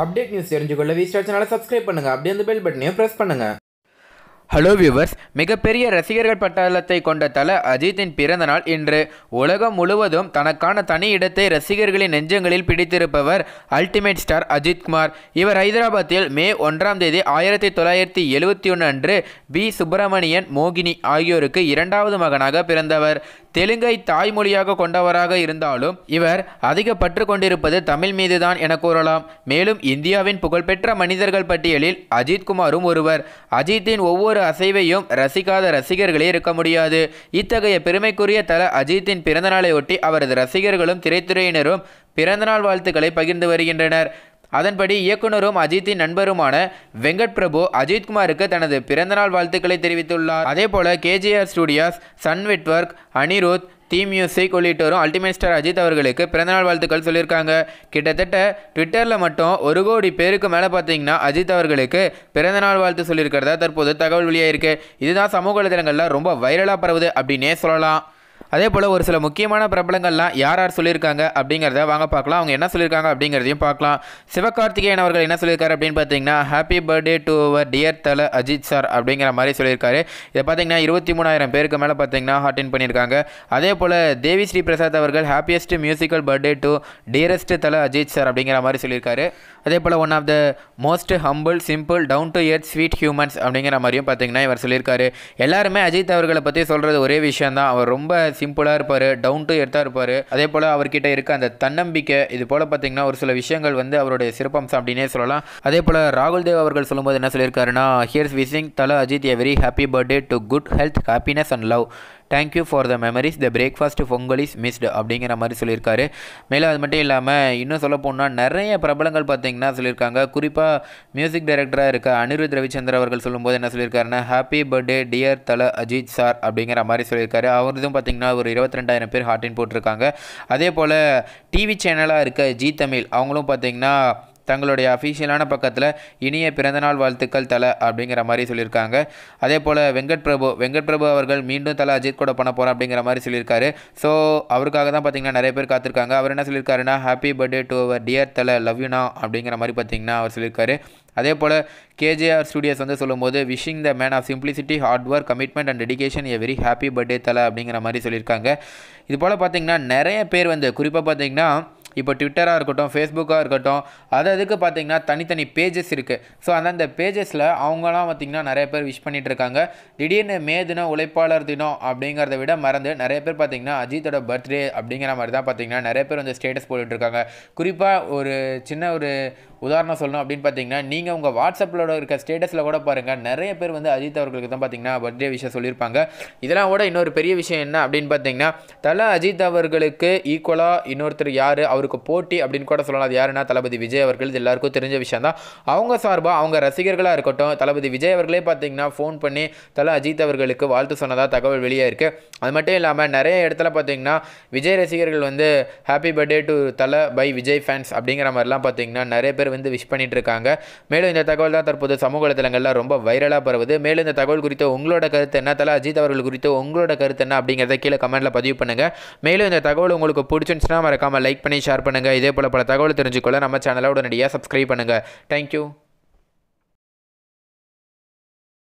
update news தெரிஞ்சுக்கொள்ள கொள்ள star சேனலை subscribe பண்ணுங்கள் அப்படியே அந்த பெல் பட்டனையும் ப்ரெஸ் பண்ணுங்கள் ஹலோ வியூவர்ஸ் மிகப்பெரிய ரசிகர்கள் பட்டாளத்தை கொண்ட தல அஜித்தின் பிறந்த நாள் இன்று உலகம் முழுவதும் தனக்கான தனி இடத்தை ரசிகர்களின் நெஞ்சங்களில் பிடித்திருப்பவர் அல்டிமேட் ஸ்டார் அஜித்குமார் இவர் ஹைதராபாத்தில் மே ஒன்றாம் தேதி ஆயிரத்தி தொள்ளாயிரத்தி எழுபத்தி ஒன்று அன்று பி சுப்பிரமணியன் மோகினி ஆகியோருக்கு இரண்டாவது மகனாக பிறந்தவர் தெலுங்கை தாய்மொழியாக கொண்டவராக இருந்தாலும் இவர் அதிக பற்று கொண்டிருப்பது தமிழ் மீதுதான் என கூறலாம் மேலும் இந்தியாவின் புகழ்பெற்ற மனிதர்கள் பட்டியலில் அஜித்குமாரும் ஒருவர் அஜித்தின் ஒவ்வொரு அசைவையும் ரசிக்காத ரசிகர்களே இருக்க முடியாது இத்தகைய பெருமைக்குரிய தல அஜித்தின் பிறந்தநாளை ஒட்டி அவரது ரசிகர்களும் திரைத்துறையினரும் பிறந்தநாள் வாழ்த்துக்களை பகிர்ந்து வருகின்றனர் அதன்படி இயக்குனரும் அஜித்தின் நண்பருமான வெங்கட் பிரபு அஜித்குமாருக்கு தனது பிறந்தநாள் வாழ்த்துக்களை தெரிவித்துள்ளார் அதே போல KGR studios Sun Network Anirudh Dhee music உள்ளிட்டோரும் அல்டிமேட் ஸ்டார் அஜித் அவர்களுக்கு பிறந்தநாள் வாழ்த்துக்கள் சொல்லியிருக்காங்க கிட்டத்தட்ட ட்விட்டரில் மட்டும் ஒரு கோடி பேருக்கு மேலே பார்த்தீங்கன்னா அஜித் அவர்களுக்கு பிறந்தநாள் வாழ்த்து சொல்லியிருக்கிறதா தற்போது தகவல் வெளியாயிருக்கு இதுதான் சமூக வலைதளங்களில் ரொம்ப வைரலாக பரவுது அப்படின்னே சொல்லலாம் அதே போல் ஒரு சில முக்கியமான பிரபலங்கள்லாம் யார் யார் சொல்லியிருக்காங்க அப்படிங்கிறத வாங்க பார்க்கலாம் அவங்க என்ன சொல்லியிருக்காங்க அப்படிங்கிறதையும் பார்க்கலாம் சிவகார்த்திகேயன் அவர்கள் என்ன சொல்லியிருக்காரு அப்படின்னு பார்த்தீங்கன்னா happy birthday to our dear Thala Ajith sir அப்படிங்கிற மாதிரி சொல்லியிருக்காரு இதை பார்த்தீங்கன்னா இருபத்தி மூணாயிரம் பேருக்கு மேலே பார்த்தீங்கன்னா இன் பண்ணியிருக்காங்க அதே போல் தேவி ஸ்ரீ பிரசாத் அவர்கள் happiest musical birthday to dearest Thala Ajith sir அப்படிங்கிற மாதிரி சொல்லியிருக்காரு அதே போல் one of the most humble simple down to earth sweet humans அப்படிங்கிற மாதிரியும் பார்த்தீங்கன்னா இவர் சொல்லியிருக்காரு எல்லாருமே அஜித் அவர்களை பற்றி சொல்கிறது ஒரே விஷயம் தான் அவர் ரொம்ப சிம்பிளாக இருப்பார் டவுன் டு எர்த்தாக இருப்பார் அதே போல் அவர்கிட்ட இருக்க அந்த தன்னம்பிக்கை இது போல் பார்த்தீங்கன்னா ஒரு சில விஷயங்கள் வந்து அவருடைய சிறப்பம்சம் அப்படின்னே சொல்லலாம் அதே போல் ராகுல் தேவ் அவர்கள் சொல்லும்போது என்ன சொல்லியிருக்காருன்னா here's wishing Thala Ajith a very happy birthday to good health happiness and love thank you for the memories the breakfast pongal is missed அப்படிங்கிற மாதிரி சொல்லியிருக்காரு மேலே அது மட்டும் இல்லாமல் இன்னும் சொல்ல போனால் நிறைய பிரபலங்கள் பார்த்தீங்கன்னா சொல்லியிருக்காங்க குறிப்பாக மியூசிக் டைரக்டராக இருக்க அனிருத் ரவிச்சந்திர அவர்கள் சொல்லும்போது என்ன சொல்லியிருக்காருன்னா happy birthday dear Thala Ajith sir அப்படிங்கிற மாதிரி சொல்லியிருக்காரு அவரதும் பார்த்தீங்கன்னா ஒரு இருபத்தி ரெண்டாயிரம் பேர் ஹார்டின் போட்டிருக்காங்க அதே போல் டிவி சேனலாக இருக்க ஜி தமிழ் அவங்களும் பார்த்தீங்கன்னா தங்களுடைய அஃபீஷியலான பக்கத்தில் இனிய பிறந்தநாள் வாழ்த்துக்கள் தலை அப்படிங்கிற மாதிரி சொல்லியிருக்காங்க அதே போல் வெங்கட் பிரபு வெங்கட் பிரபு அவர்கள் மீண்டும் தலை அஜித் கூட பண்ண போகிறோம் அப்படிங்கிற மாதிரி சொல்லியிருக்காரு ஸோ அவருக்காக தான் பார்த்தீங்கன்னா நிறைய பேர் காத்திருக்காங்க அவர் என்ன சொல்லியிருக்காருன்னா happy birthday to our dear Thala love யூனா அப்படிங்கிற மாதிரி பார்த்தீங்கன்னா அவர் சொல்லியிருக்காரு அதே போல் கேஜேஆர் ஸ்டுடியோஸ் வந்து சொல்லும்போது wishing the man of simplicity hard work commitment and dedication a very happy birthday Thala அப்படிங்கிற மாதிரி சொல்லியிருக்காங்க இது போல் பார்த்திங்கன்னா நிறைய பேர் வந்து குறிப்பாக பார்த்திங்கன்னா இப்போ ட்விட்டராக இருக்கட்டும் ஃபேஸ்புக்காக இருக்கட்டும் அது அதுக்கு பார்த்திங்கன்னா தனித்தனி பேஜஸ் இருக்குது ஸோ அந்தந்த பேஜஸில் அவங்களாம் பார்த்திங்கன்னா நிறைய பேர் விஷ் பண்ணிகிட்டு இருக்காங்க திடீர்னு மே தினம் உழைப்பாளர் தினம் அப்படிங்கிறத விட மறந்து நிறைய பேர் பார்த்திங்கன்னா அஜித்தோட பர்த்டே அப்படிங்கிற மாதிரி தான் பார்த்திங்கன்னா நிறைய பேர் வந்து ஸ்டேட்டஸ் போட்டுட்ருக்காங்க குறிப்பாக ஒரு சின்ன ஒரு உதாரணம் சொல்லணும் அப்படின்னு பார்த்தீங்கன்னா நீங்கள் உங்கள் வாட்ஸ்அப்பில் இருக்க ஸ்டேட்டஸில் கூட பாருங்கள் நிறைய பேர் வந்து அஜித் அவர்களுக்கு தான் பார்த்தீங்கன்னா பர்த்டே விஷயம் சொல்லியிருப்பாங்க இதெல்லாம் கூட இன்னொரு பெரிய விஷயம் என்ன அப்படின்னு பார்த்தீங்கன்னா தலை அஜித் அவர்களுக்கு ஈக்குவலாக இன்னொருத்தர் யார் அவருக்கு போட்டி அப்படின்னு கூட சொல்லலாம் அது யாருன்னா தளபதி விஜய் அவர்கள் இது எல்லாருக்கும் தெரிஞ்ச விஷயம் தான் அவங்க சார்பாக அவங்க ரசிகர்களாக இருக்கட்டும் தளபதி விஜய் அவர்களே பார்த்தீங்கன்னா ஃபோன் பண்ணி தலை அஜித் அவர்களுக்கு வாழ்த்து சொன்னதாக தகவல் வெளியே இருக்குது அது மட்டும் இல்லாமல் நிறைய இடத்துல பார்த்தீங்கன்னா விஜய் ரசிகர்கள் வந்து happy birthday to Thala by Vijay fans அப்படிங்கிற மாதிரிலாம் பார்த்தீங்கன்னா நிறைய பேர் வந்து விஷ் இருக்காங்க மேலும் இந்த தகவல் தான் தற்போது சமூக வலைதளங்கள்லாம் ரொம்ப வைரலாக பரவுது மேலும் இந்த தகவல் குறித்து உங்களோட கருத்து என்ன தலை அஜித் அவர்கள் குறித்து உங்களோட கருத்து என்ன அப்படிங்கிறத கீழே கமெண்ட்டில் பதிவு பண்ணுங்கள் மேலும் இந்த தகவல் உங்களுக்கு பிடிச்சிருந்துச்சுன்னா மறக்காமல் லைக் பண்ணி ஷேர் பண்ணுங்கள் இதே போல் பல தகவல் தெரிஞ்சுக்கொள்ள நம்ம சேனலை உடனடியாக சப்ஸ்கிரைப் பண்ணுங்கள் தேங்க்யூ